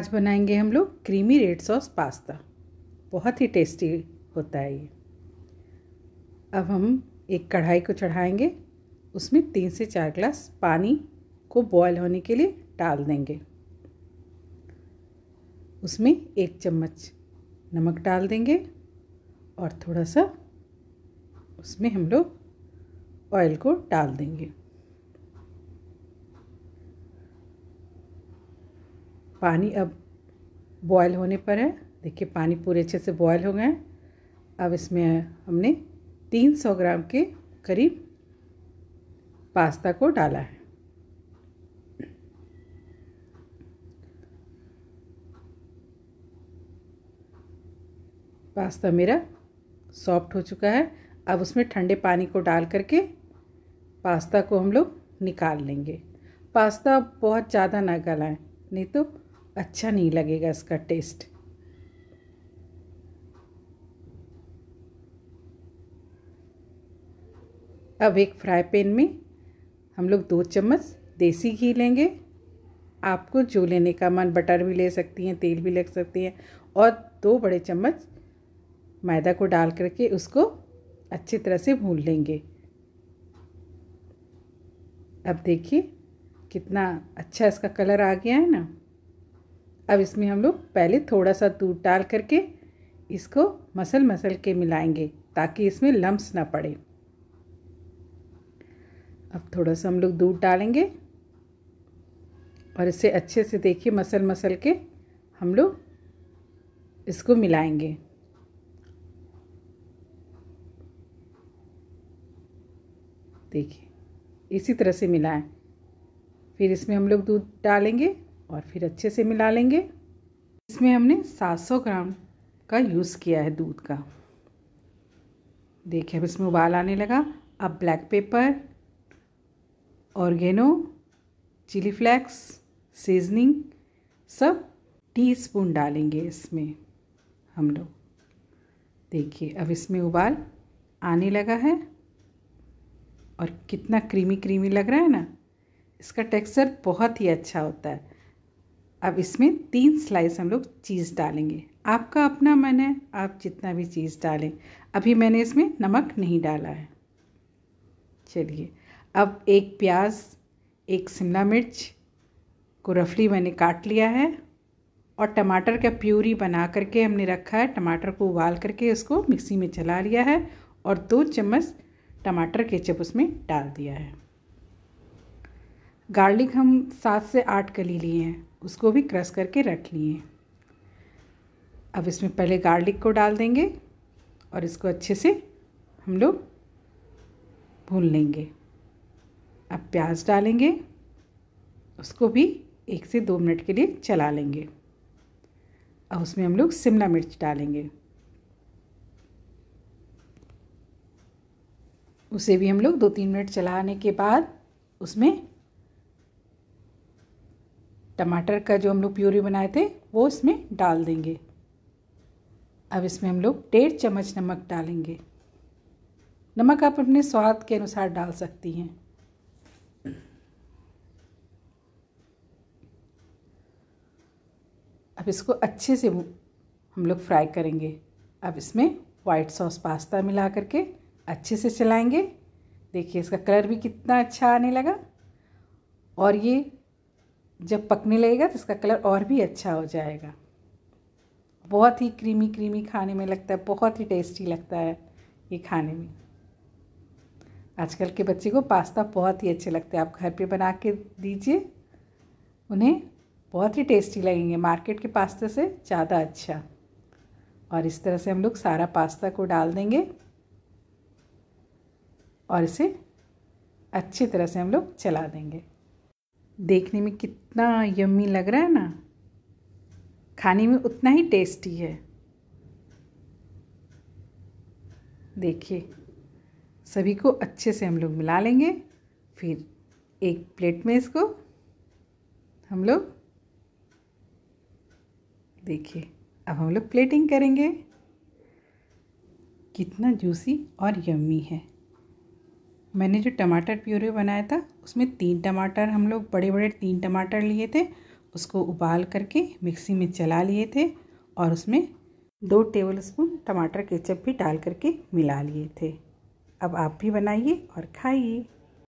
आज बनाएंगे हम लोग क्रीमी रेड सॉस पास्ता बहुत ही टेस्टी होता है ये अब हम एक कढ़ाई को चढ़ाएंगे उसमें तीन से चार ग्लास पानी को बॉयल होने के लिए डाल देंगे उसमें एक चम्मच नमक डाल देंगे और थोड़ा सा उसमें हम लोग ऑयल को डाल देंगे पानी अब बॉयल होने पर है देखिए पानी पूरे अच्छे से बॉयल हो गए अब इसमें हमने 300 ग्राम के करीब पास्ता को डाला है पास्ता मेरा सॉफ्ट हो चुका है अब उसमें ठंडे पानी को डाल करके पास्ता को हम लोग निकाल लेंगे पास्ता बहुत ज़्यादा ना गलाएं नहीं तो अच्छा नहीं लगेगा इसका टेस्ट अब एक फ्राई पैन में हम लोग दो चम्मच देसी घी लेंगे आपको जो लेने का मन बटर भी ले सकती हैं तेल भी ले सकती हैं और दो बड़े चम्मच मैदा को डाल करके उसको अच्छी तरह से भून लेंगे अब देखिए कितना अच्छा इसका कलर आ गया है ना अब इसमें हम लोग पहले थोड़ा सा दूध डाल करके इसको मसल मसल के मिलाएंगे ताकि इसमें लम्ब ना पड़े अब थोड़ा सा हम लोग दूध डालेंगे और इसे अच्छे से देखिए मसल मसल के हम लोग इसको मिलाएंगे देखिए इसी तरह से मिलाएं फिर इसमें हम लोग दूध डालेंगे और फिर अच्छे से मिला लेंगे इसमें हमने 700 ग्राम का यूज़ किया है दूध का देखिए अब इसमें उबाल आने लगा अब black pepper oregano chili flakes seasoning सब टी स्पून डालेंगे इसमें हम लोग देखिए अब इसमें उबाल आने लगा है और कितना क्रीमी क्रीमी लग रहा है ना इसका टेक्सचर बहुत ही अच्छा होता है अब इसमें तीन स्लाइस हम लोग चीज़ डालेंगे आपका अपना मन है आप जितना भी चीज़ डालें अभी मैंने इसमें नमक नहीं डाला है चलिए अब एक प्याज एक शिमला मिर्च को रफली मैंने काट लिया है और टमाटर का प्यूरी बना करके हमने रखा है टमाटर को उबाल करके उसको मिक्सी में चला लिया है और दो चम्मच टमाटर केचप उसमें डाल दिया है गार्लिक हम सात से आठ कली लिए हैं उसको भी क्रश करके रख लिए अब इसमें पहले गार्लिक को डाल देंगे और इसको अच्छे से हम लोग भून लेंगे अब प्याज डालेंगे उसको भी एक से दो मिनट के लिए चला लेंगे और उसमें हम लोग शिमला मिर्च डालेंगे उसे भी हम लोग दो तीन मिनट चलाने के बाद उसमें टमाटर का जो हम लोग प्यूरी बनाए थे वो इसमें डाल देंगे अब इसमें हम लोग डेढ़ चम्मच नमक डालेंगे नमक आप अपने स्वाद के अनुसार डाल सकती हैं अब इसको अच्छे से हम लोग फ्राई करेंगे अब इसमें वाइट सॉस पास्ता मिला करके अच्छे से चलाएंगे देखिए इसका कलर भी कितना अच्छा आने लगा और ये जब पकने लगेगा तो इसका कलर और भी अच्छा हो जाएगा बहुत ही क्रीमी क्रीमी खाने में लगता है बहुत ही टेस्टी लगता है ये खाने में आजकल के बच्चे को पास्ता बहुत ही अच्छे लगते हैं आप घर पे बना के दीजिए उन्हें बहुत ही टेस्टी लगेंगे मार्केट के पास्ते से ज़्यादा अच्छा और इस तरह से हम लोग सारा पास्ता को डाल देंगे और इसे अच्छी तरह से हम लोग चला देंगे देखने में कितना यम्मी लग रहा है ना खाने में उतना ही टेस्टी है देखिए सभी को अच्छे से हम लोग मिला लेंगे फिर एक प्लेट में इसको हम लोग देखिए अब हम लोग प्लेटिंग करेंगे कितना जूसी और यम्मी है मैंने जो टमाटर प्यूरी बनाया था उसमें तीन टमाटर हम लोग बड़े बड़े तीन टमाटर लिए थे उसको उबाल करके मिक्सी में चला लिए थे और उसमें दो टेबल स्पून टमाटर केचप भी डाल करके मिला लिए थे अब आप भी बनाइए और खाइए